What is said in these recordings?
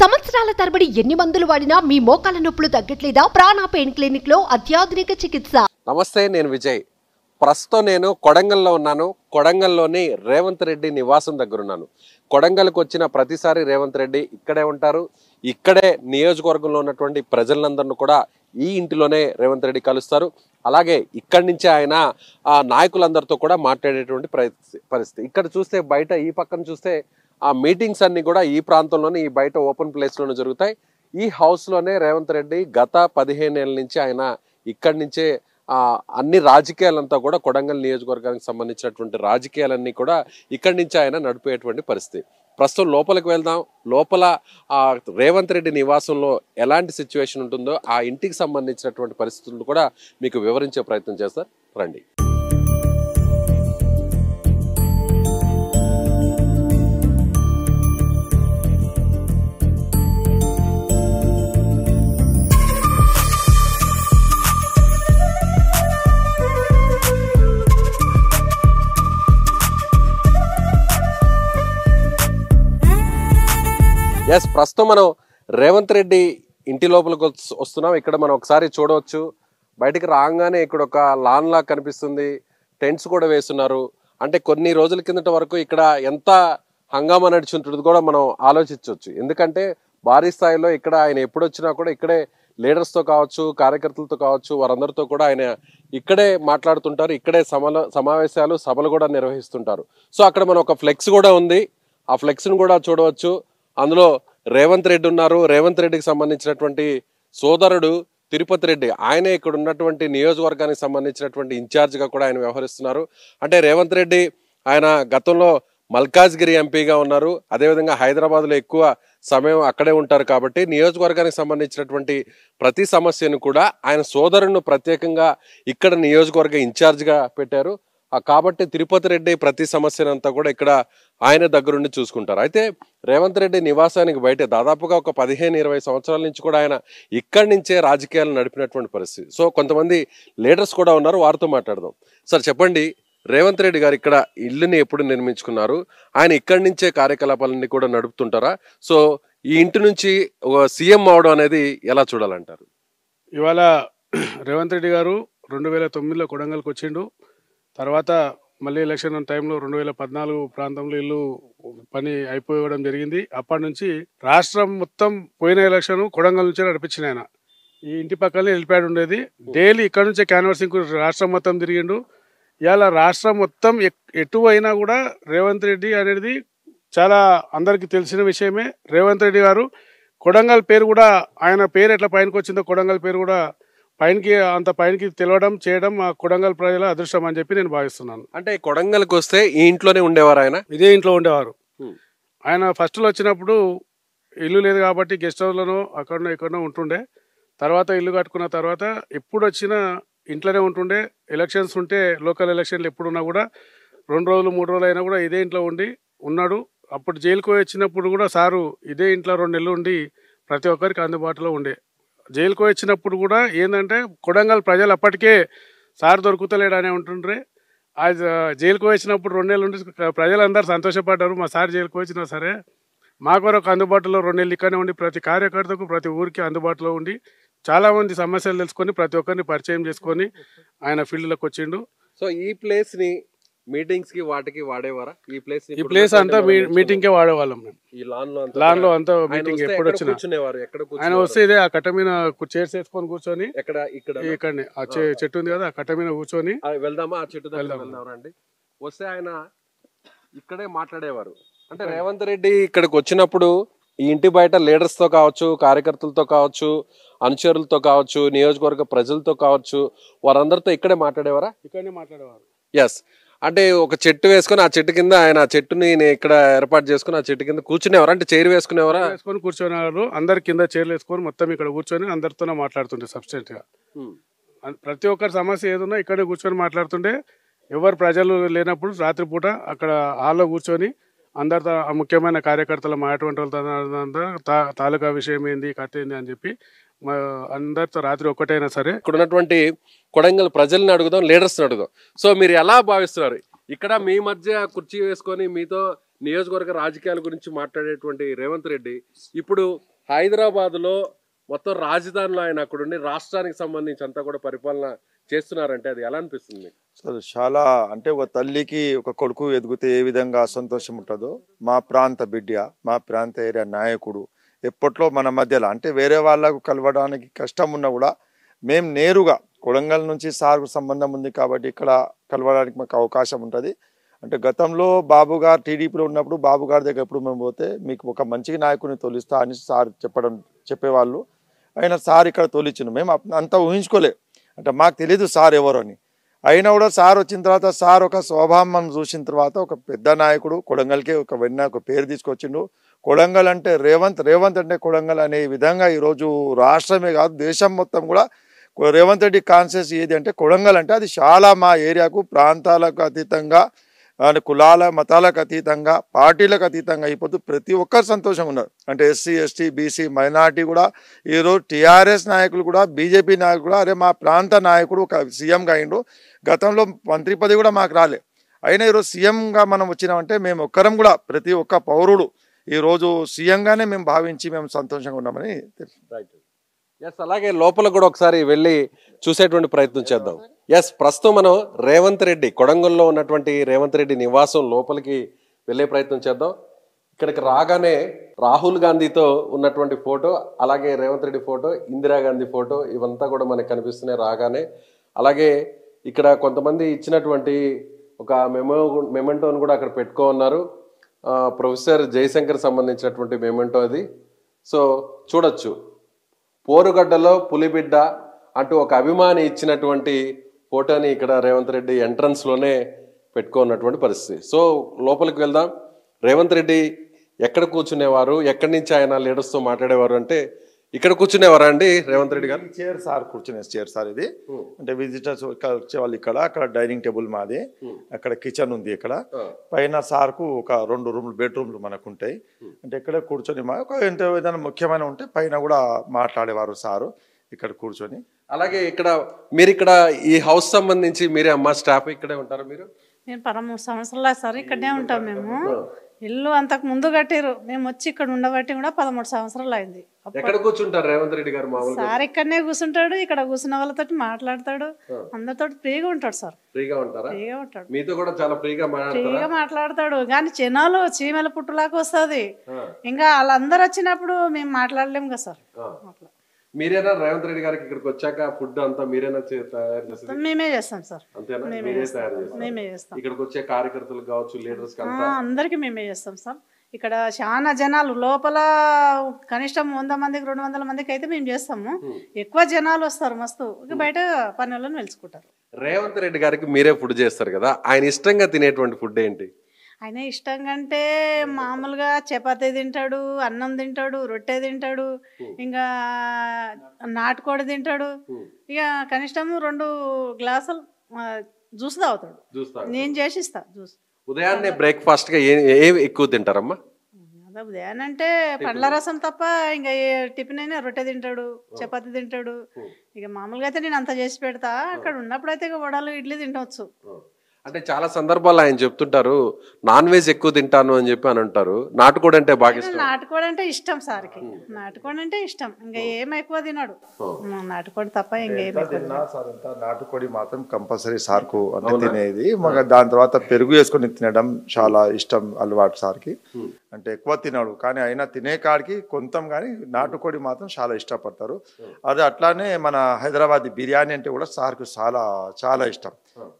సంవత్సరాల తరబడి ఎన్ని మందులు వాడినా మీ మోకాల నొప్పులు తగ్గట్లేదా ప్రాణ పెయిన్ క్లినిక్ లో అత్యాధునిక చికిత్స నమస్తే నేను విజయ్ ప్రస్తుతం నేను కొడంగల్లో ఉన్నాను కొడంగల్లోని రేవంత్ రెడ్డి నివాసం దగ్గర ఉన్నాను కొడంగల్కు వచ్చిన ప్రతిసారి రేవంత్ రెడ్డి ఇక్కడే ఉంటారు ఇక్కడే నియోజకవర్గంలో ఉన్నటువంటి ప్రజలందరిని కూడా ఈ ఇంటిలోనే రేవంత్ రెడ్డి కలుస్తారు అలాగే ఇక్కడి నుంచే ఆయన ఆ నాయకులందరితో కూడా మాట్లాడేటువంటి పరిస్థితి ఇక్కడ చూస్తే బయట ఈ పక్కన చూస్తే ఆ మీటింగ్స్ అన్నీ కూడా ఈ ప్రాంతంలోనే ఈ బయట ఓపెన్ ప్లేస్లోనే జరుగుతాయి ఈ హౌస్లోనే రేవంత్ రెడ్డి గత పదిహేనేళ్ళ నుంచి ఆయన ఇక్కడి నుంచే అన్ని రాజకీయాలంతా కూడా కొడంగల్ నియోజకవర్గానికి సంబంధించినటువంటి రాజకీయాలన్నీ కూడా ఇక్కడి నుంచి ఆయన నడిపేటువంటి పరిస్థితి ప్రస్తుతం లోపలికి వెళ్దాం లోపల రేవంత్ రెడ్డి నివాసంలో ఎలాంటి సిచ్యువేషన్ ఉంటుందో ఆ ఇంటికి సంబంధించినటువంటి పరిస్థితులను కూడా మీకు వివరించే ప్రయత్నం చేస్తారు రండి ప్రస్తుతం మనం రేవంత్ రెడ్డి ఇంటి లోపలికి వస్తున్నాం ఇక్కడ మనం ఒకసారి చూడవచ్చు బయటికి రాగానే ఇక్కడ ఒక లాన్ లా కనిపిస్తుంది టెంట్స్ కూడా వేస్తున్నారు అంటే కొన్ని రోజుల కిందట వరకు ఇక్కడ ఎంత హంగామా నడిచింటుంది కూడా మనం ఆలోచించవచ్చు ఎందుకంటే భారీ స్థాయిలో ఇక్కడ ఆయన ఎప్పుడొచ్చినా కూడా ఇక్కడే లీడర్స్తో కావచ్చు కార్యకర్తలతో కావచ్చు వారందరితో కూడా ఆయన ఇక్కడే మాట్లాడుతుంటారు ఇక్కడే సమల సమావేశాలు సభలు కూడా నిర్వహిస్తుంటారు సో అక్కడ మనం ఒక ఫ్లెక్స్ కూడా ఉంది ఆ ఫ్లెక్స్ను కూడా చూడవచ్చు అందులో రేవంత్ రెడ్డి ఉన్నారు రేవంత్ రెడ్డికి సంబంధించినటువంటి సోదరుడు తిరుపతి రెడ్డి ఆయనే ఇక్కడ ఉన్నటువంటి నియోజకవర్గానికి సంబంధించినటువంటి ఇన్ఛార్జ్గా కూడా ఆయన వ్యవహరిస్తున్నారు అంటే రేవంత్ రెడ్డి ఆయన గతంలో మల్కాజ్గిరి ఎంపీగా ఉన్నారు అదేవిధంగా హైదరాబాద్లో ఎక్కువ సమయం అక్కడే ఉంటారు కాబట్టి నియోజకవర్గానికి సంబంధించినటువంటి ప్రతి సమస్యను కూడా ఆయన సోదరును ప్రత్యేకంగా ఇక్కడ నియోజకవర్గ ఇన్ఛార్జ్గా పెట్టారు కాబట్టి తిరుపతి రెడ్డి ప్రతి సమస్యనంతా కూడా ఇక్కడ ఆయన దగ్గరుండి చూసుకుంటారు అయితే రేవంత్ రెడ్డి నివాసానికి బయట దాదాపుగా ఒక పదిహేను ఇరవై సంవత్సరాల నుంచి కూడా ఆయన ఇక్కడి నుంచే రాజకీయాలు నడిపినటువంటి పరిస్థితి సో కొంతమంది లీడర్స్ కూడా ఉన్నారు వారితో మాట్లాడదాం సార్ చెప్పండి రేవంత్ రెడ్డి గారు ఇక్కడ ఇల్లుని ఎప్పుడు నిర్మించుకున్నారు ఆయన ఇక్కడి నుంచే కార్యకలాపాలన్నీ కూడా నడుపుతుంటారా సో ఈ ఇంటి నుంచి ఒక సీఎం అవడం అనేది ఎలా చూడాలంటారు ఇవాళ రేవంత్ రెడ్డి గారు రెండు వేల తొమ్మిదిలో కొడంగల్కి వచ్చిండు తర్వాత మళ్ళీ ఎలక్షన్ టైంలో రెండు వేల పద్నాలుగు ప్రాంతంలో ఇల్లు పని అయిపోవడం జరిగింది అప్పటి నుంచి రాష్ట్రం మొత్తం పోయిన ఎలక్షన్ కొడంగల్ నుంచే నడిపించిన ఆయన ఈ ఇంటి పక్కనే వెళ్ళిపోయాడు ఉండేది డైలీ ఇక్కడ నుంచే క్యాన్వర్సింగ్ రాష్ట్రం మొత్తం తిరిగిండు ఇలా రాష్ట్రం మొత్తం ఎటు అయినా కూడా రేవంత్ రెడ్డి అనేది చాలా అందరికీ తెలిసిన విషయమే రేవంత్ రెడ్డి గారు కొడంగల్ పేరు కూడా ఆయన పేరు ఎట్లా పైనకు వచ్చిందో కొడంగల్ పేరు కూడా పైనకి అంత పైనకి తెలవడం చేయడం మా కొడంగల్ ప్రజల అదృష్టం అని చెప్పి నేను భావిస్తున్నాను అంటే కొడంగల్కి వస్తే ఈ ఇంట్లోనే ఉండేవారు ఆయన ఇదే ఇంట్లో ఉండేవారు ఆయన ఫస్ట్లో వచ్చినప్పుడు ఇల్లు లేదు కాబట్టి గెస్ట్ హౌస్లోనో అక్కడనో ఇక్కడనో ఉంటుండే తర్వాత ఇల్లు కట్టుకున్న తర్వాత ఎప్పుడు వచ్చినా ఇంట్లోనే ఉంటుండే ఎలక్షన్స్ ఉంటే లోకల్ ఎలక్షన్లు ఎప్పుడున్నా కూడా రెండు రోజులు మూడు రోజులు అయినా కూడా ఇదే ఇంట్లో ఉండి ఉన్నాడు అప్పుడు జైలుకు వచ్చినప్పుడు కూడా సారు ఇదే ఇంట్లో రెండు నెలలు ఉండి ప్రతి ఒక్కరికి అందుబాటులో ఉండే జైలుకు వచ్చినప్పుడు కూడా ఏంటంటే కొడంగల్ ప్రజలు అప్పటికే సార్ దొరుకుతలేడు అనే ఉంటుండ్రే ఆ జైలుకు వచ్చినప్పుడు రెండు నెలలు ఉండి ప్రజలందరూ సంతోషపడ్డారు మా సార్ జైలుకు వచ్చినా సరే మా కొరకు అందుబాటులో రెండు నెలలు ఇక్కడనే ఉండి ప్రతి కార్యకర్తకు ప్రతి ఊరికి అందుబాటులో ఉండి చాలామంది సమస్యలు తెలుసుకొని ప్రతి ఒక్కరిని పరిచయం చేసుకొని ఆయన ఫీల్డ్లోకి వచ్చిండు సో ఈ ప్లేస్ని మీటింగ్స్ కి వాటికి వాడేవారా ఈ ప్లేస్ ఈ ప్లేస్ అంతా మీటింగ్ కే వాడేవాళ్ళం మేము ఈ లాన్ లో లాన్ లో అంతా మీటింగ్ ఎప్పుడు వచ్చినా కూర్చునేవారు ఎక్కడ ఆయన వస్తే ఇదే ఆ కట్ట మీద చైర్స్ వేసుకొని కూర్చొని ఎక్కడ ఇక్కడ ఇక్కడనే ఆ చెట్టు ఉంది కదా ఆ కట్ట మీద కూర్చొని వెళ్దామా ఆ చెట్టు దగ్గర వెళ్దాం అండి వస్తే ఆయన ఇక్కడే మాట్లాడేవారు అంటే రేవంత్ రెడ్డి ఇక్కడికి వచ్చినప్పుడు ఈ ఇంటి బయట లీడర్స్ తో కావచ్చు కార్యకర్తలతో కావచ్చు అనుచరులతో కావచ్చు నియోజకవర్గ ప్రజలతో కావచ్చు వారందరితో ఇక్కడే మాట్లాడేవారా ఇక్కడనే మాట్లాడేవారు ఎస్ అంటే ఒక చెట్టు వేసుకుని ఆ చెట్టు కింద ఆయన ఆ చెట్టుని ఇక్కడ ఏర్పాటు చేసుకుని ఆ చెట్టు కింద కూర్చునేవారు అంటే చైర్ వేసుకునేవారా వేసుకొని కూర్చునేవారు అందరి కింద చైర్లు వేసుకొని మొత్తం ఇక్కడ కూర్చొని అందరితోనే మాట్లాడుతుండే సబ్స్టెంట్ గా ప్రతి ఒక్కరి సమస్య ఏదన్నా ఇక్కడే కూర్చొని మాట్లాడుతుండే ఎవరు ప్రజలు లేనప్పుడు రాత్రిపూట అక్కడ హాల్లో కూర్చొని అందరితో ముఖ్యమైన కార్యకర్తలు మా అటువంటి వాళ్ళతో తాలూకా విషయం ఏంది కథ ఏంది అని చెప్పి అందరితో రాత్రి ఒకటైనా సరే ఇక్కడ ఉన్నటువంటి కొడంగల్ ప్రజల్ని అడుగుదాం లీడర్స్ని అడుగుదాం సో మీరు ఎలా భావిస్తున్నారు ఇక్కడ మీ మధ్య కుర్చీ వేసుకొని మీతో నియోజకవర్గ రాజకీయాల గురించి మాట్లాడేటువంటి రేవంత్ రెడ్డి ఇప్పుడు హైదరాబాద్లో మొత్తం రాజధానిలో ఆయన అక్కడుండి రాష్ట్రానికి సంబంధించి అంతా కూడా పరిపాలన చేస్తున్నారంటే అది ఎలా అనిపిస్తుంది సార్ చాలా అంటే ఒక తల్లికి ఒక కొడుకు ఎదిగితే ఏ విధంగా సంతోషం ఉంటుందో మా ప్రాంత బిడ్డ మా ప్రాంత ఏరియా నాయకుడు ఎప్పట్లో మన మధ్యలో అంటే వేరే వాళ్ళకు కలవడానికి కష్టం ఉన్నా కూడా మేము నేరుగా కొడంగల్ నుంచి సార్కు సంబంధం ఉంది కాబట్టి ఇక్కడ కలవడానికి మాకు అవకాశం ఉంటుంది అంటే గతంలో బాబు గారు టీడీపీలో ఉన్నప్పుడు బాబు గారి దగ్గర ఎప్పుడు మేము పోతే మీకు ఒక మంచి నాయకుని తొలిస్తా అని సార్ చెప్పడం చెప్పేవాళ్ళు అయినా సార్ ఇక్కడ తొలిచ్చిన మేము అంతా ఊహించుకోలే అంటే మాకు తెలియదు సార్ ఎవరు అని అయినా కూడా సార్ వచ్చిన తర్వాత సార్ ఒక స్వభావం చూసిన తర్వాత ఒక పెద్ద నాయకుడు కొడంగల్కే ఒక వెన్న ఒక పేరు తీసుకొచ్చిండు కొడంగల్ అంటే రేవంత్ రేవంత్ అంటే కొడంగల్ అనే విధంగా ఈరోజు రాష్ట్రమే కాదు దేశం మొత్తం కూడా రేవంత్ రెడ్డి కాన్షియస్ ఏది అంటే కొడంగల్ అంటే అది చాలా మా ఏరియాకు ప్రాంతాలకు అతీతంగా కులాల మతాలకు అతీతంగా పార్టీలకు అతీతంగా అయిపోతూ ప్రతి ఒక్కరు సంతోషంగా ఉన్నారు అంటే ఎస్సీ ఎస్టీ బీసీ మైనార్టీ కూడా ఈరోజు టీఆర్ఎస్ నాయకులు కూడా బీజేపీ నాయకులు కూడా అరే మా ప్రాంత నాయకుడు ఒక సీఎంగా అయిండు గతంలో మంత్రి పదవి కూడా మాకు రాలే అయినా ఈరోజు సీఎంగా మనం వచ్చినామంటే మేము ఒక్కరం కూడా ప్రతి ఒక్క పౌరుడు ఈరోజు సీఎంగానే మేము భావించి మేము సంతోషంగా ఉన్నామని ఎస్ అలాగే లోపల కూడా ఒకసారి వెళ్ళి చూసేటువంటి ప్రయత్నం చేద్దాం ఎస్ ప్రస్తుతం మనం రేవంత్ రెడ్డి కొడంగల్లో ఉన్నటువంటి రేవంత్ రెడ్డి నివాసం లోపలికి వెళ్ళే ప్రయత్నం చేద్దాం ఇక్కడికి రాగానే రాహుల్ గాంధీతో ఉన్నటువంటి ఫోటో అలాగే రేవంత్ రెడ్డి ఫోటో ఇందిరాగాంధీ ఫోటో ఇవంతా కూడా మనకు కనిపిస్తున్నాయి రాగానే అలాగే ఇక్కడ కొంతమంది ఇచ్చినటువంటి ఒక మెమో మెమెంటోను కూడా అక్కడ పెట్టుకో ఉన్నారు ప్రొఫెసర్ జయశంకర్ సంబంధించినటువంటి మేమెంటో అది సో చూడొచ్చు పోరుగడ్డలో పులిబిడ్డ అంటూ ఒక అభిమాని ఇచ్చినటువంటి ఫోటోని ఇక్కడ రేవంత్ రెడ్డి ఎంట్రన్స్లోనే పెట్టుకున్నటువంటి పరిస్థితి సో లోపలికి వెళ్దాం రేవంత్ రెడ్డి ఎక్కడ కూర్చునేవారు ఎక్కడి నుంచి ఆయన లీడర్స్తో మాట్లాడేవారు అంటే ఇక్కడ కూర్చునేవారా అండి రేవంత్ రెడ్డి గారు చైర్ సార్ కూర్చునే చైర్ సార్ ఇది అంటే విజిటర్స్ వచ్చే వాళ్ళు ఇక్కడ అక్కడ డైనింగ్ టేబుల్ మాది అక్కడ కిచెన్ ఉంది ఇక్కడ పైన సార్ కు ఒక రెండు రూమ్లు బెడ్రూమ్లు మనకు ఉంటాయి అంటే ఇక్కడ కూర్చొని మా ఒక ఏదైనా ముఖ్యమైన ఉంటే పైన కూడా మాట్లాడేవారు సారు ఇక్కడ కూర్చొని అలాగే ఇక్కడ మీరు ఇక్కడ ఈ హౌస్ సంబంధించి మీరే అమ్మ స్టాఫ్ ఇక్కడే ఉంటారు మీరు నేను సంవత్సరాలు సార్ ఇక్కడనే ఉంటాం మేము ఇల్లు అంతకు ముందు కట్టారు మేము వచ్చి ఇక్కడ ఉండబట్టి కూడా పదమూడు సంవత్సరాలు అయింది ఎక్కడ కూర్చుంటారు రేవంత్ రెడ్డి గారు మామూలుగా సార్ ఇక్కడనే కూర్చుంటాడు ఇక్కడ కూర్చున్న వాళ్ళతో మాట్లాడతాడు అందరితో ఫ్రీగా ఉంటాడు సార్ ఫ్రీగా ఉంటారా ఫ్రీగా ఉంటాడు మీతో కూడా చాలా ఫ్రీగా ఫ్రీగా మాట్లాడతాడు కానీ జనాలు చీమల పుట్టులాగా వస్తుంది ఇంకా వాళ్ళందరూ వచ్చినప్పుడు మేము మాట్లాడలేము కదా సార్ మీరేనా రేవంత్ రెడ్డి గారికి ఇక్కడికి వచ్చాక ఫుడ్ అంతా మీరేనా తయారు చేస్తారు మేమే చేస్తాం సార్ అంతేనా మేమే తయారు ఇక్కడికి వచ్చే కార్యకర్తలు కావచ్చు లీడర్స్ అందరికి మేమే చేస్తాం సార్ ఇక్కడ చాలా జనాలు లోపల కనిష్టం వంద మందికి రెండు వందల మందికి అయితే మేము చేస్తాము ఎక్కువ జనాలు వస్తారు మస్తు బయట పనులను వెలుచుకుంటారు రేవంత్ రెడ్డి గారికి మీరే ఫుడ్ చేస్తారు కదా ఆయన ఇష్టంగా తినేటువంటి ఫుడ్ ఏంటి ఆయన ఇష్టంగా అంటే మామూలుగా చపాతీ తింటాడు అన్నం తింటాడు రొట్టె తింటాడు ఇంకా నాటుకోడి తింటాడు ఇక కనిష్టము రెండు గ్లాసులు జ్యూస్ తాగుతాడు నేను చేసిస్తా జ్యూస్ ఉదయాన్నే బ్రేక్ఫాస్ట్ ఏ ఏమి ఎక్కువ తింటారమ్మా ఉదయాన్నే అంటే పండ్ల రసం తప్ప ఇంకా టిఫిన్ అయినా రొట్టె తింటాడు చపాతి తింటాడు ఇక మామూలుగా అయితే నేను అంత చేసి పెడతా అక్కడ ఉన్నప్పుడు అయితే ఇక వడలు ఇడ్లీ తినవచ్చు అంటే చాలా సందర్భాల్లో ఆయన చెప్తుంటారు నాన్ వెజ్ ఎక్కువ తింటాను అని చెప్పి అని అంటారు నాటుకోడి అంటే బాగా ఇష్టం నాటుకోడి అంటే ఇష్టం సార్కి నాటుకోడి అంటే ఇష్టం ఇంకా ఏం ఎక్కువ తినడు నాటుకోడు తప్ప నాటుకోడి మాత్రం కంపల్సరీ సార్కు అంటే తినేది దాని తర్వాత పెరుగు వేసుకొని తినడం చాలా ఇష్టం అలవాటు సార్కి అంటే ఎక్కువ తినడు కానీ అయినా తినే కాడికి కొంతం కానీ నాటుకోడి మాత్రం చాలా ఇష్టపడతారు అది అట్లానే మన హైదరాబాద్ బిర్యానీ అంటే కూడా సార్కు చాలా చాలా ఇష్టం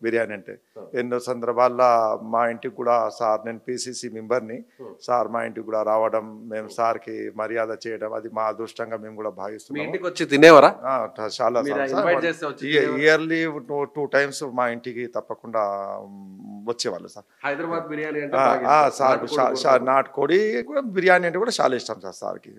బిర్యానీ అంటే ఎన్నో సందర్భాల్లో మా ఇంటికి కూడా సార్ నేను పిసిసి మెంబర్ని సార్ మా ఇంటికి కూడా రావడం మేము సార్కి మర్యాద చేయడం అది మా అదృష్టంగా మేము కూడా భావిస్తున్నాం ఇంటికి వచ్చి తినేవరా చాలా ఇయర్లీ టూ టైమ్స్ మా ఇంటికి తప్పకుండా వచ్చేవాళ్ళు సార్ హైదరాబాద్ బిర్యానీ సార్ నాటుకోడి కూడా బిర్యానీ అంటే కూడా చాలా ఇష్టం సార్ సార్కి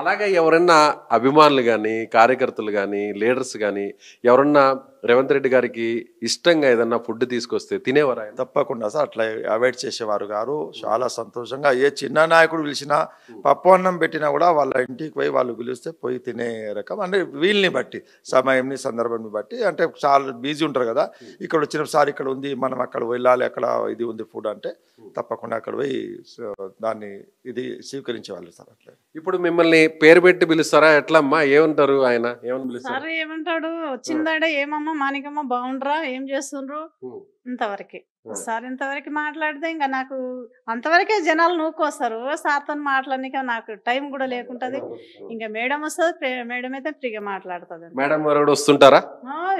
అలాగే ఎవరైనా అభిమానులు కానీ కార్యకర్తలు కానీ లీడర్స్ కానీ ఎవరన్నా రేవంత్ రెడ్డి గారికి ఇష్టంగా ఏదన్నా ఫుడ్ తీసుకొస్తే తినేవారు ఆయన తప్పకుండా సార్ అట్లా అవాయిడ్ చేసేవారు గారు చాలా సంతోషంగా ఏ చిన్న నాయకుడు పిలిచినా పప్పు అన్నం పెట్టినా కూడా వాళ్ళ ఇంటికి పోయి వాళ్ళు పిలిస్తే పోయి తినే రకం అంటే వీళ్ళని బట్టి సమయంని సందర్భాన్ని బట్టి అంటే చాలా బిజీ ఉంటారు కదా ఇక్కడ వచ్చిన సార్ ఇక్కడ ఉంది మనం అక్కడ వెళ్ళాలి అక్కడ ఇది ఉంది ఫుడ్ అంటే తప్పకుండా అక్కడ పోయి దాన్ని ఇది స్వీకరించే వాళ్ళు సార్ అట్లా ఇప్పుడు మిమ్మల్ని పేరు పెట్టి పిలుస్తారా ఎట్లమ్మా ఏమంటారు ఆయన ఏమని పిలుస్తారు ఏమంటాడు వచ్చిందాడే ఏమమ్మా మాణికమ్మ బాగుండ్రా ఏం చేస్తుండ్రు ఇంతవరకే సార్ ఇంతవరకు మాట్లాడితే ఇంకా నాకు అంతవరకే జనాలు నూకొస్తారు సార్తో మాట్లాడనిక నాకు టైం కూడా లేకుంటది ఇంకా మేడం వస్తుంది మేడం అయితే ఫ్రీగా మాట్లాడుతుంది మేడం వస్తుంటారా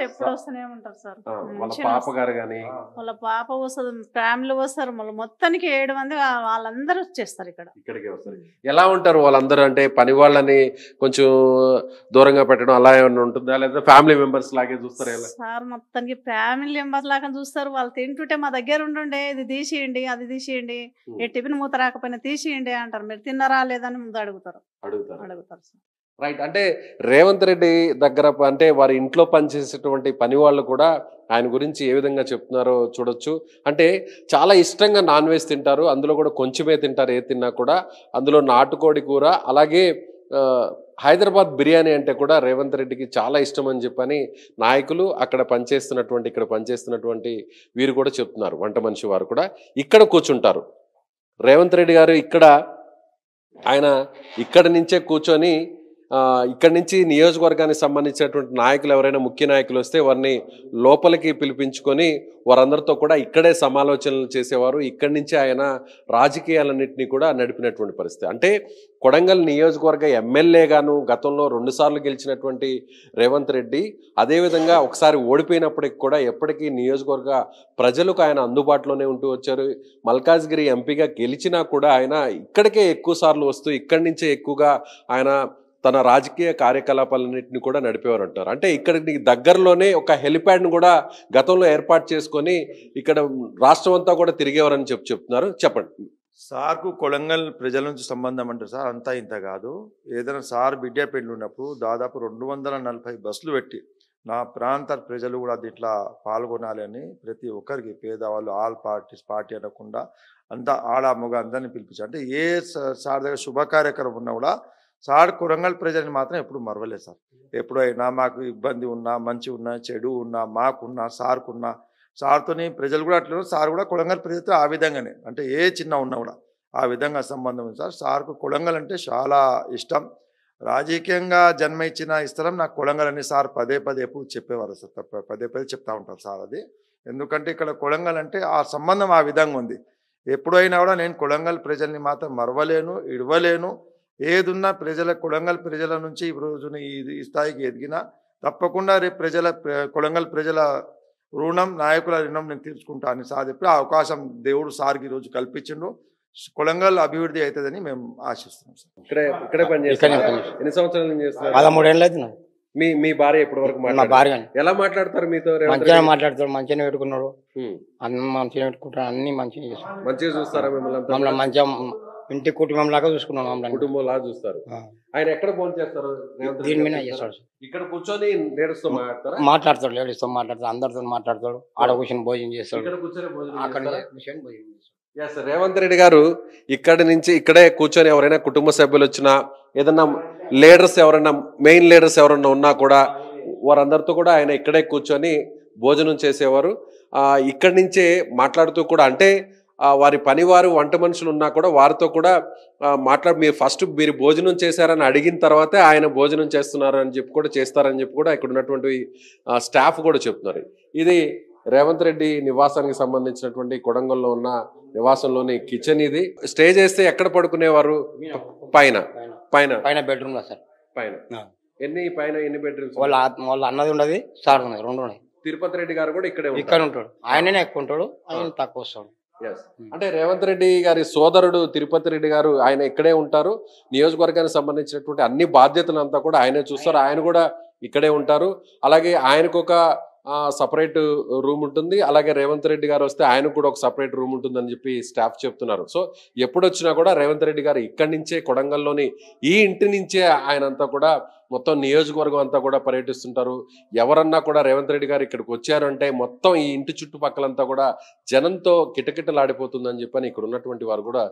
ఎప్పుడు వస్తూనే ఉంటారు సార్ వాళ్ళ పాప గారు కానీ వాళ్ళ పాప వస్తుంది ఫ్యామిలీ వస్తారు మళ్ళీ మొత్తానికి ఏడు మంది వాళ్ళందరూ వచ్చేస్తారు ఇక్కడ వస్తారు ఎలా ఉంటారు వాళ్ళందరూ అంటే పని వాళ్ళని కొంచెం దూరంగా పెట్టడం అలా ఏమైనా ఉంటుందా లేదా ఫ్యామిలీ మెంబర్స్ లాగే చూస్తారు సార్ మొత్తానికి ఫ్యామిలీ మెంబర్స్ లాగా చూస్తారు వాళ్ళు తింటుంటే మా దగ్గర ఉంటుండే ఇది తీసేయండి అది తీసేయండి ఏ టిఫిన్ మూత రాకపోయినా తీసేయండి అంటారు మీరు తిన్నారా లేదని ముందు అడుగుతారు అడుగుతారు అడుగుతారు సార్ రైట్ అంటే రేవంత్ రెడ్డి దగ్గర అంటే వారి ఇంట్లో పనిచేసేటువంటి పని వాళ్ళు కూడా ఆయన గురించి ఏ విధంగా చెప్తున్నారో చూడొచ్చు అంటే చాలా ఇష్టంగా నాన్ వెజ్ తింటారు అందులో కూడా కొంచెమే తింటారు ఏ తిన్నా కూడా అందులో నాటుకోడి కూర అలాగే హైదరాబాద్ బిర్యానీ అంటే కూడా రేవంత్ రెడ్డికి చాలా ఇష్టం అని చెప్పని నాయకులు అక్కడ పనిచేస్తున్నటువంటి ఇక్కడ పనిచేస్తున్నటువంటి వీరు కూడా చెప్తున్నారు వంట మనిషి వారు కూడా ఇక్కడ కూర్చుంటారు రేవంత్ రెడ్డి గారు ఇక్కడ ఆయన ఇక్కడ నుంచే కూర్చొని ఇక్కడి నుంచి నియోజకవర్గానికి సంబంధించినటువంటి నాయకులు ఎవరైనా ముఖ్య నాయకులు వస్తే వారిని లోపలికి పిలిపించుకొని వారందరితో కూడా ఇక్కడే సమాలోచనలు చేసేవారు ఇక్కడి నుంచి ఆయన రాజకీయాలన్నింటినీ కూడా నడిపినటువంటి పరిస్థితి అంటే కొడంగల్ నియోజకవర్గ ఎమ్మెల్యేగాను గతంలో రెండుసార్లు గెలిచినటువంటి రేవంత్ రెడ్డి అదేవిధంగా ఒకసారి ఓడిపోయినప్పటికి కూడా ఎప్పటికీ నియోజకవర్గ ప్రజలకు ఆయన అందుబాటులోనే ఉంటూ వచ్చారు మల్కాజ్గిరి ఎంపీగా గెలిచినా కూడా ఆయన ఇక్కడికే ఎక్కువ సార్లు వస్తూ ఇక్కడి నుంచే ఎక్కువగా ఆయన తన రాజకీయ కార్యకలాపాలన్నింటినీ కూడా నడిపేవారు అంటారు అంటే ఇక్కడ దగ్గరలోనే ఒక హెలిప్యాడ్ను కూడా గతంలో ఏర్పాటు చేసుకొని ఇక్కడ రాష్ట్రం అంతా కూడా తిరిగేవారని చెప్పి చెప్తున్నారు చెప్పండి సార్కు కొలంగల్ ప్రజల నుంచి సంబంధం అంటారు సార్ అంతా ఇంత కాదు ఏదైనా సార్ బిడ్డపేళ్ళు ఉన్నప్పుడు దాదాపు రెండు వందల నలభై బస్సులు పెట్టి నా ప్రాంత ప్రజలు కూడా దీంట్లో పాల్గొనాలి అని ప్రతి ఒక్కరికి పేదవాళ్ళు ఆల్ పార్టీస్ పార్టీ అనకుండా అంతా ఆడ మగ అందరినీ పిలిపించారు అంటే ఏ సార్ దగ్గర శుభకార్యక్రమం ఉన్నా కూడా సార్ కురంగల్ ప్రజల్ని మాత్రం ఎప్పుడు మరవలేదు సార్ ఎప్పుడైనా మాకు ఇబ్బంది ఉన్నా మంచి ఉన్నా చెడు ఉన్నా మాకున్నా సార్కున్నా సార్తోని ప్రజలు కూడా అట్లా సార్ కూడా కొడంగల్ ప్రజలతో ఆ విధంగానే అంటే ఏ చిన్న ఉన్నా కూడా ఆ విధంగా సంబంధం ఉంది సార్ సార్కు కొడంగల్ అంటే చాలా ఇష్టం రాజకీయంగా జన్మ ఇచ్చిన ఇస్తారం నాకు కొడంగల్ అని సార్ పదే పదే ఎప్పుడు చెప్పేవారు సార్ తప్ప పదే పదే చెప్తా ఉంటారు సార్ అది ఎందుకంటే ఇక్కడ కొలంగల్ అంటే ఆ సంబంధం ఆ విధంగా ఉంది ఎప్పుడైనా కూడా నేను కొలంగల్ ప్రజల్ని మాత్రం మరవలేను ఇడవలేను ఏదున్నా ప్రజల కొడంగల్ ప్రజల నుంచి ఈ రోజు ఈ స్థాయికి ఎదిగినా తప్పకుండా రేపు ప్రజల కొడంగల్ ప్రజల రుణం నాయకుల రుణం నేను తీర్చుకుంటా అని సార్ చెప్పి ఆ అవకాశం దేవుడు సార్కి ఈరోజు కల్పించిండు కొలంగల్ అభివృద్ధి అవుతుందని మేము ఆశిస్తున్నాం సార్ ఇక్కడే ఇక్కడే పనిచేస్తాం ఎన్ని సంవత్సరాలు పదమూడేళ్ళు మీ మీ భార్య ఇప్పటి వరకు మా భార్య ఎలా మాట్లాడతారు మీతో మంచిగా మాట్లాడతారు మంచిగా పెట్టుకున్నాడు అన్ని మంచిగా పెట్టుకుంటారు అన్ని మంచిగా చేస్తారు మంచిగా చూస్తారా మిమ్మల్ని మంచిగా ఇంటి కుటుంబం లాగా చూసుకున్నాం కుటుంబం లాగా చూస్తారు ఆయన ఎక్కడ ఫోన్ చేస్తారు దీని మీద చేస్తాడు ఇక్కడ కూర్చొని లేడీస్తో మాట్లాడతారు మాట్లాడతాడు లేడీస్తో మాట్లాడతాడు అందరితో మాట్లాడతాడు ఆడ కూర్చొని భోజనం చేస్తాడు అక్కడ కూర్చొని భోజనం చేస్తాడు ఎస్ రేవంత్ రెడ్డి గారు ఇక్కడ నుంచి ఇక్కడే కూర్చొని ఎవరైనా కుటుంబ సభ్యులు వచ్చినా ఏదన్నా లీడర్స్ ఎవరైనా మెయిన్ లీడర్స్ ఎవరైనా ఉన్నా కూడా వారందరితో కూడా ఆయన ఇక్కడే కూర్చొని భోజనం చేసేవారు ఇక్కడి నుంచే మాట్లాడుతూ కూడా అంటే వారి పనివారు వంట మనుషులు ఉన్నా కూడా వారితో కూడా మాట్లాడు మీరు ఫస్ట్ మీరు భోజనం చేశారని అడిగిన తర్వాతే ఆయన భోజనం చేస్తున్నారు అని చెప్పి కూడా చేస్తారని చెప్పి కూడా ఇక్కడ ఉన్నటువంటి స్టాఫ్ కూడా చెప్తున్నారు ఇది రేవంత్ రెడ్డి నివాసానికి సంబంధించినటువంటి కొడంగల్లో ఉన్న నివాసంలోని కిచెన్ ఇది స్టే చేస్తే ఎక్కడ పడుకునేవారు పైన పైన పైన బెడ్రూమ్ సార్ పైన ఎన్ని పైన ఎన్ని బెడ్రూమ్స్ వాళ్ళ వాళ్ళ అన్నది ఉండదు సార్ ఉన్నది రెండు ఉన్నాయి తిరుపతి రెడ్డి గారు కూడా ఇక్కడే ఇక్కడ ఉంటాడు ఆయననే ఎక్కువ ఉంటాడు ఆయన తక్కువ వస్తాడు Hmm. అంటే రేవంత్ రెడ్డి గారి సోదరుడు తిరుపతి రెడ్డి గారు ఆయన ఇక్కడే ఉంటారు నియోజకవర్గానికి సంబంధించినటువంటి అన్ని అంతా కూడా ఆయనే చూస్తారు ఆయన కూడా ఇక్కడే ఉంటారు అలాగే ఆయనకొక సపరేట్ రూమ్ ఉంటుంది అలాగే రేవంత్ రెడ్డి గారు వస్తే ఆయన కూడా ఒక సపరేట్ రూమ్ ఉంటుందని చెప్పి స్టాఫ్ చెప్తున్నారు సో ఎప్పుడు వచ్చినా కూడా రేవంత్ రెడ్డి గారు ఇక్కడి నుంచే కొడంగల్లోని ఈ ఇంటి నుంచే ఆయన అంతా కూడా మొత్తం నియోజకవర్గం అంతా కూడా పర్యటిస్తుంటారు ఎవరన్నా కూడా రేవంత్ రెడ్డి గారు ఇక్కడికి వచ్చారంటే మొత్తం ఈ ఇంటి చుట్టుపక్కలంతా కూడా జనంతో కిటకిటలాడిపోతుందని చెప్పని ఇక్కడ ఉన్నటువంటి వారు కూడా